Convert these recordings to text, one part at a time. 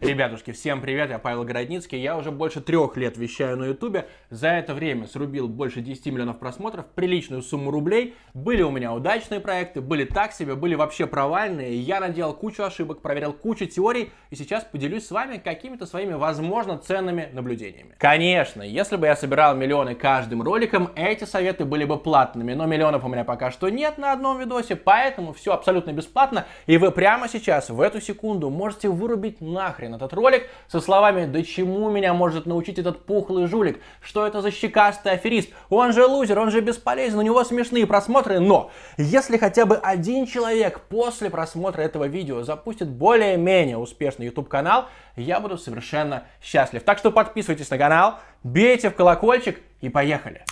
Ребятушки, всем привет, я Павел Городницкий. Я уже больше трех лет вещаю на ютубе. За это время срубил больше 10 миллионов просмотров, приличную сумму рублей. Были у меня удачные проекты, были так себе, были вообще провальные. Я наделал кучу ошибок, проверил кучу теорий и сейчас поделюсь с вами какими-то своими, возможно, ценными наблюдениями. Конечно, если бы я собирал миллионы каждым роликом, эти советы были бы платными, но миллионов у меня пока что нет на одном видосе, поэтому все абсолютно бесплатно, и вы прямо сейчас, в эту секунду, можете вырубить нахрен на этот ролик со словами «Да чему меня может научить этот пухлый жулик? Что это за щекастый аферист? Он же лузер, он же бесполезен, у него смешные просмотры». Но если хотя бы один человек после просмотра этого видео запустит более-менее успешный YouTube-канал, я буду совершенно счастлив. Так что подписывайтесь на канал, бейте в колокольчик и поехали!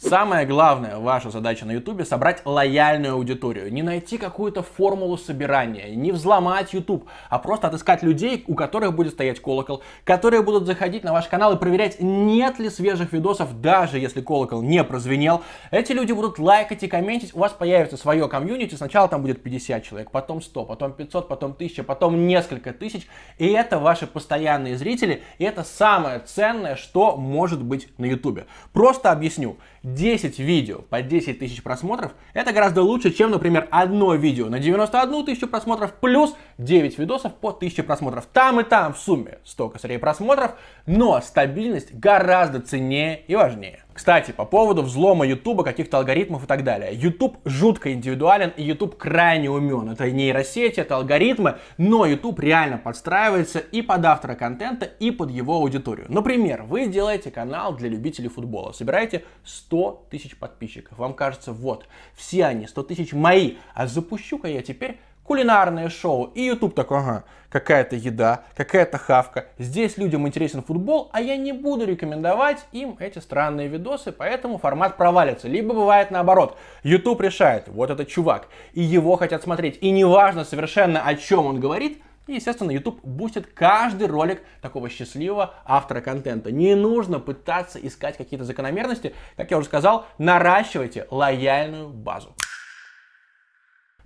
Самая главная ваша задача на YouTube собрать лояльную аудиторию. Не найти какую-то формулу собирания, не взломать YouTube, а просто отыскать людей, у которых будет стоять колокол, которые будут заходить на ваш канал и проверять, нет ли свежих видосов, даже если колокол не прозвенел. Эти люди будут лайкать и комментить, у вас появится свое комьюнити, сначала там будет 50 человек, потом 100, потом 500, потом 1000, потом несколько тысяч. И это ваши постоянные зрители, и это самое ценное, что может быть на YouTube. Просто объясню. 10 видео по 10 тысяч просмотров – это гораздо лучше, чем, например, одно видео на 91 тысячу просмотров плюс 9 видосов по 1000 просмотров. Там и там в сумме 100 косарей просмотров, но стабильность гораздо ценнее и важнее. Кстати, по поводу взлома YouTube, каких-то алгоритмов и так далее. YouTube жутко индивидуален и YouTube крайне умен. Это нейросети, это алгоритмы, но YouTube реально подстраивается и под автора контента, и под его аудиторию. Например, вы делаете канал для любителей футбола, собираете 100 тысяч подписчиков. Вам кажется, вот, все они, 100 тысяч мои, а запущу-ка я теперь кулинарные шоу. И YouTube такой, ага, какая-то еда, какая-то хавка. Здесь людям интересен футбол, а я не буду рекомендовать им эти странные видосы, поэтому формат провалится. Либо бывает наоборот. YouTube решает, вот этот чувак, и его хотят смотреть. И неважно совершенно, о чем он говорит, и, естественно, YouTube бустит каждый ролик такого счастливого автора контента. Не нужно пытаться искать какие-то закономерности. Как я уже сказал, наращивайте лояльную базу.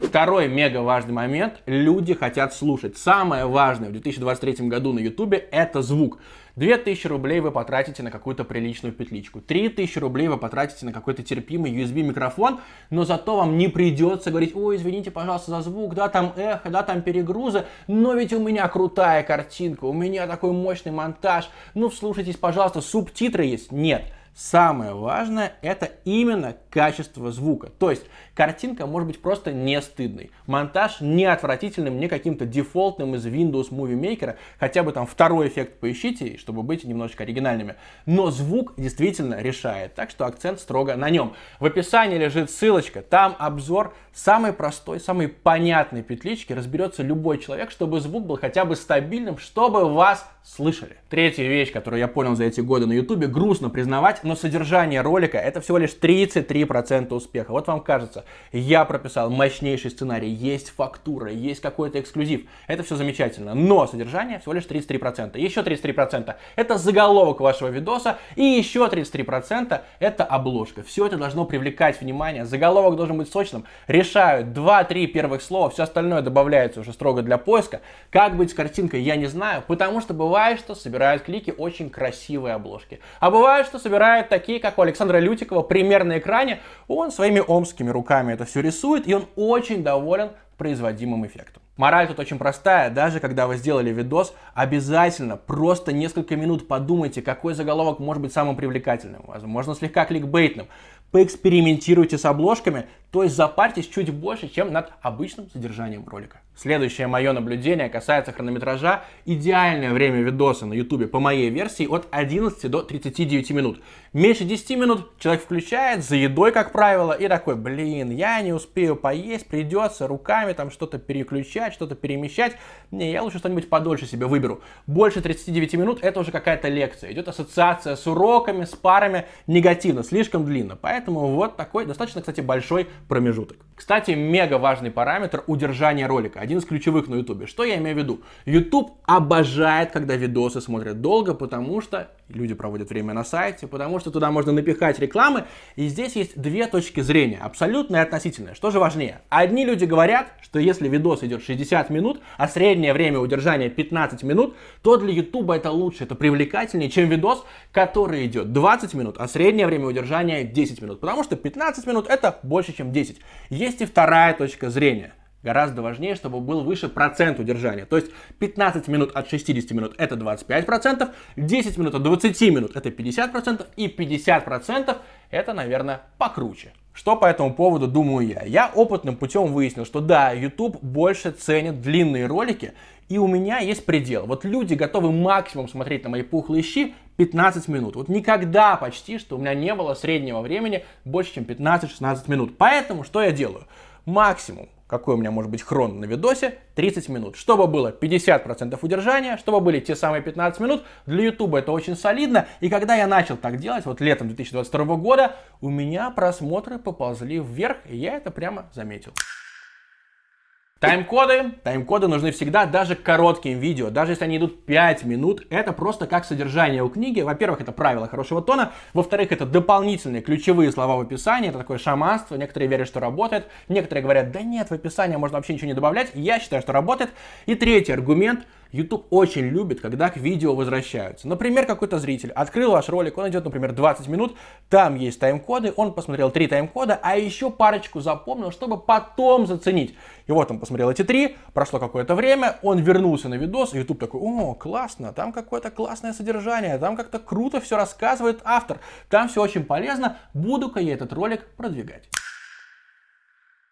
Второй мега важный момент. Люди хотят слушать. Самое важное в 2023 году на YouTube это звук. 2000 рублей вы потратите на какую-то приличную петличку. 3000 рублей вы потратите на какой-то терпимый USB микрофон, но зато вам не придется говорить, ой, извините, пожалуйста, за звук, да, там эхо, да, там перегрузы, но ведь у меня крутая картинка, у меня такой мощный монтаж, ну, слушайтесь, пожалуйста, субтитры есть? Нет. Самое важное это именно качество звука. То есть картинка может быть просто не стыдной. Монтаж не отвратительным, не каким-то дефолтным из Windows Movie Maker. Хотя бы там второй эффект поищите, чтобы быть немножечко оригинальными. Но звук действительно решает. Так что акцент строго на нем. В описании лежит ссылочка. Там обзор самой простой, самой понятной петлички. Разберется любой человек, чтобы звук был хотя бы стабильным, чтобы вас слышали. Третья вещь, которую я понял за эти годы на YouTube, грустно признавать, но содержание ролика это всего лишь 33% успеха. Вот вам кажется, я прописал мощнейший сценарий, есть фактура, есть какой-то эксклюзив. Это все замечательно, но содержание всего лишь 33%. Еще 33% это заголовок вашего видоса и еще 33% это обложка. Все это должно привлекать внимание, заголовок должен быть сочным. Решают 2-3 первых слова, все остальное добавляется уже строго для поиска. Как быть с картинкой, я не знаю, потому что бывает, что собирают клики очень красивые обложки. А бывает, что собирают играют такие, как у Александра Лютикова, пример на экране. Он своими омскими руками это все рисует, и он очень доволен производимым эффектом. Мораль тут очень простая, даже когда вы сделали видос, обязательно просто несколько минут подумайте, какой заголовок может быть самым привлекательным, возможно слегка кликбейтным. Поэкспериментируйте с обложками, то есть запарьтесь чуть больше, чем над обычным содержанием ролика. Следующее мое наблюдение касается хронометража. Идеальное время видоса на YouTube по моей версии от 11 до 39 минут. Меньше 10 минут человек включает за едой, как правило, и такой, блин, я не успею поесть, придется руками там что-то переключать, что-то перемещать. Не, я лучше что-нибудь подольше себе выберу. Больше 39 минут это уже какая-то лекция. Идет ассоциация с уроками, с парами, негативно, слишком длинно. Поэтому вот такой достаточно, кстати, большой промежуток. Кстати, мега важный параметр удержания ролика один из ключевых на YouTube. Что я имею в виду? YouTube обожает, когда видосы смотрят долго, потому что люди проводят время на сайте, потому что туда можно напихать рекламы. И здесь есть две точки зрения, абсолютная и относительная. Что же важнее? Одни люди говорят, что если видос идет 60 минут, а среднее время удержания 15 минут, то для YouTube это лучше, это привлекательнее, чем видос, который идет 20 минут, а среднее время удержания 10 минут. Потому что 15 минут это больше, чем 10. Есть и вторая точка зрения – Гораздо важнее, чтобы был выше процент удержания. То есть 15 минут от 60 минут это 25%, 10 минут от 20 минут это 50% и 50% это, наверное, покруче. Что по этому поводу думаю я? Я опытным путем выяснил, что да, YouTube больше ценит длинные ролики, и у меня есть предел. Вот люди готовы максимум смотреть на мои пухлые щи 15 минут. Вот никогда почти, что у меня не было среднего времени больше, чем 15-16 минут. Поэтому что я делаю? Максимум какой у меня может быть хрон на видосе, 30 минут. Чтобы было 50% удержания, чтобы были те самые 15 минут. Для YouTube это очень солидно. И когда я начал так делать, вот летом 2022 года, у меня просмотры поползли вверх, и я это прямо заметил. Тайм-коды. Тайм-коды нужны всегда, даже коротким видео. Даже если они идут 5 минут, это просто как содержание у книги. Во-первых, это правило хорошего тона. Во-вторых, это дополнительные ключевые слова в описании. Это такое шаманство. Некоторые верят, что работает. Некоторые говорят, да нет, в описании можно вообще ничего не добавлять. Я считаю, что работает. И третий аргумент – YouTube очень любит, когда к видео возвращаются. Например, какой-то зритель открыл ваш ролик, он идет, например, 20 минут, там есть тайм-коды, он посмотрел 3 тайм-кода, а еще парочку запомнил, чтобы потом заценить. И вот он посмотрел эти три, прошло какое-то время, он вернулся на видос, и YouTube такой, о, классно, там какое-то классное содержание, там как-то круто все рассказывает автор, там все очень полезно, буду-ка я этот ролик продвигать.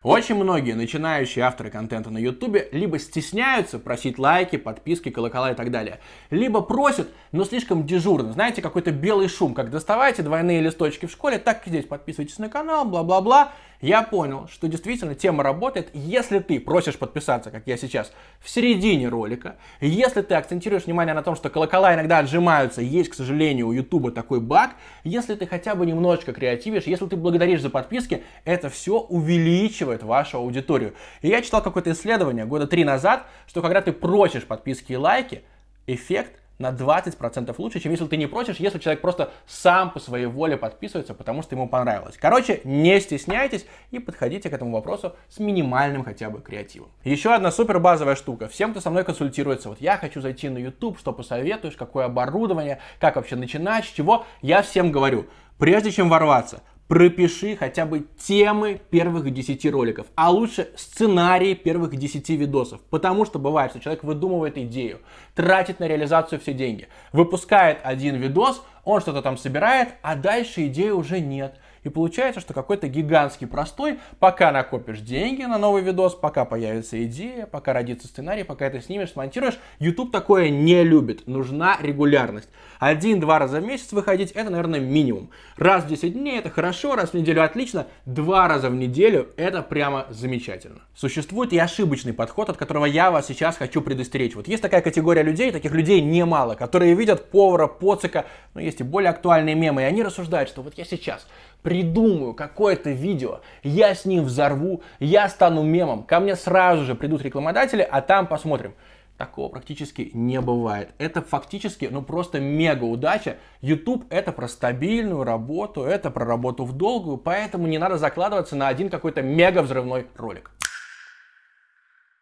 Очень многие начинающие авторы контента на YouTube либо стесняются просить лайки, подписки, колокола и так далее, либо просят, но слишком дежурно. Знаете, какой-то белый шум, как доставайте двойные листочки в школе, так и здесь подписывайтесь на канал, бла-бла-бла. Я понял, что действительно тема работает, если ты просишь подписаться, как я сейчас, в середине ролика, если ты акцентируешь внимание на том, что колокола иногда отжимаются, есть, к сожалению, у YouTube такой баг, если ты хотя бы немножечко креативишь, если ты благодаришь за подписки, это все увеличивает подписывает вашу аудиторию. И я читал какое-то исследование года три назад, что когда ты просишь подписки и лайки, эффект на 20% лучше, чем если ты не просишь, если человек просто сам по своей воле подписывается, потому что ему понравилось. Короче, не стесняйтесь и подходите к этому вопросу с минимальным хотя бы креативом. Еще одна супер базовая штука. Всем, кто со мной консультируется, вот я хочу зайти на YouTube, что посоветуешь, какое оборудование, как вообще начинать, с чего, я всем говорю. Прежде чем ворваться, пропиши хотя бы темы первых 10 роликов, а лучше сценарии первых 10 видосов, потому что бывает, что человек выдумывает идею, тратит на реализацию все деньги, выпускает один видос, он что-то там собирает, а дальше идеи уже нет – и получается, что какой-то гигантский простой, пока накопишь деньги на новый видос, пока появится идея, пока родится сценарий, пока это снимешь, смонтируешь, YouTube такое не любит. Нужна регулярность. Один-два раза в месяц выходить, это, наверное, минимум. Раз в 10 дней это хорошо, раз в неделю отлично, два раза в неделю это прямо замечательно. Существует и ошибочный подход, от которого я вас сейчас хочу предостеречь. Вот есть такая категория людей, таких людей немало, которые видят повара, поцика, ну есть и более актуальные мемы, и они рассуждают, что вот я сейчас придумаю какое-то видео, я с ним взорву, я стану мемом, ко мне сразу же придут рекламодатели, а там посмотрим. Такого практически не бывает. Это фактически, ну просто мега удача. YouTube это про стабильную работу, это про работу в долгую, поэтому не надо закладываться на один какой-то мега взрывной ролик.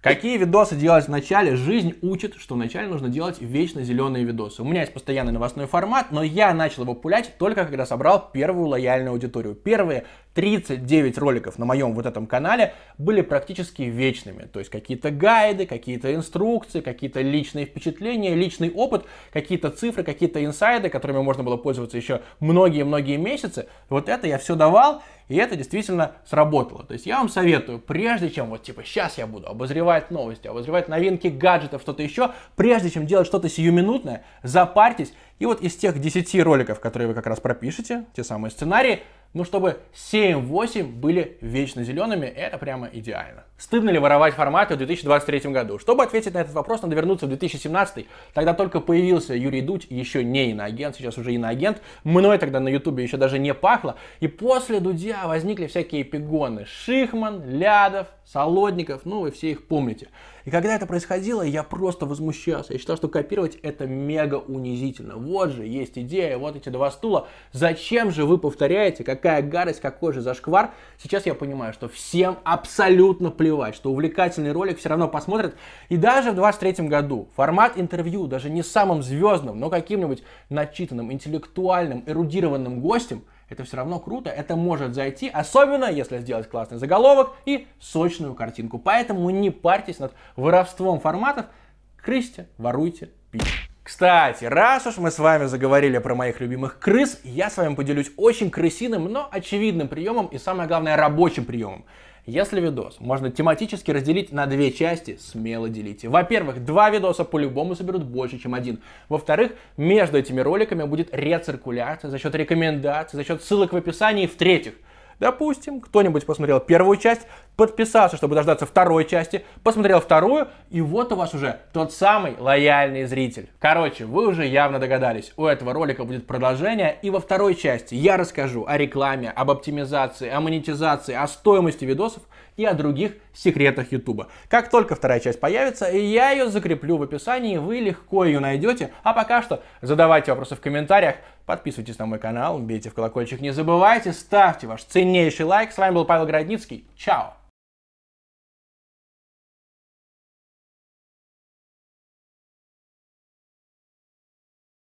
Какие видосы делать в начале? Жизнь учит, что вначале нужно делать вечно зеленые видосы. У меня есть постоянный новостной формат, но я начал его пулять только когда собрал первую лояльную аудиторию. Первые 39 роликов на моем вот этом канале были практически вечными. То есть какие-то гайды, какие-то инструкции, какие-то личные впечатления, личный опыт, какие-то цифры, какие-то инсайды, которыми можно было пользоваться еще многие-многие месяцы. Вот это я все давал, и это действительно сработало. То есть я вам советую, прежде чем вот типа сейчас я буду обозревать новости, обозревать новинки гаджетов, что-то еще, прежде чем делать что-то сиюминутное, запарьтесь. И вот из тех 10 роликов, которые вы как раз пропишете, те самые сценарии, но ну, чтобы 7-8 были вечно зелеными, это прямо идеально. Стыдно ли воровать форматы в 2023 году? Чтобы ответить на этот вопрос, надо вернуться в 2017. Тогда только появился Юрий Дудь, еще не иноагент, сейчас уже иноагент. Мной тогда на Ютубе еще даже не пахло. И после Дудя возникли всякие эпигоны. Шихман, Лядов, Солодников, ну вы все их помните. И когда это происходило, я просто возмущался. Я считал, что копировать это мега унизительно. Вот же есть идея, вот эти два стула. Зачем же вы повторяете, какая гадость, какой же зашквар? Сейчас я понимаю, что всем абсолютно плевать плевать, что увлекательный ролик все равно посмотрят. И даже в 23 году формат интервью даже не самым звездным, но каким-нибудь начитанным, интеллектуальным, эрудированным гостем – это все равно круто, это может зайти, особенно если сделать классный заголовок и сочную картинку. Поэтому не парьтесь над воровством форматов, крысьте, воруйте, пить. Кстати, раз уж мы с вами заговорили про моих любимых крыс, я с вами поделюсь очень крысиным, но очевидным приемом и самое главное рабочим приемом. Если видос можно тематически разделить на две части, смело делите. Во-первых, два видоса по-любому соберут больше, чем один. Во-вторых, между этими роликами будет рециркуляция за счет рекомендаций, за счет ссылок в описании. В-третьих, Допустим, кто-нибудь посмотрел первую часть, подписался, чтобы дождаться второй части, посмотрел вторую, и вот у вас уже тот самый лояльный зритель. Короче, вы уже явно догадались, у этого ролика будет продолжение, и во второй части я расскажу о рекламе, об оптимизации, о монетизации, о стоимости видосов и о других секретах YouTube. Как только вторая часть появится, я ее закреплю в описании, вы легко ее найдете. А пока что задавайте вопросы в комментариях, подписывайтесь на мой канал, бейте в колокольчик, не забывайте, ставьте ваш ценнейший лайк. С вами был Павел Городницкий. Чао!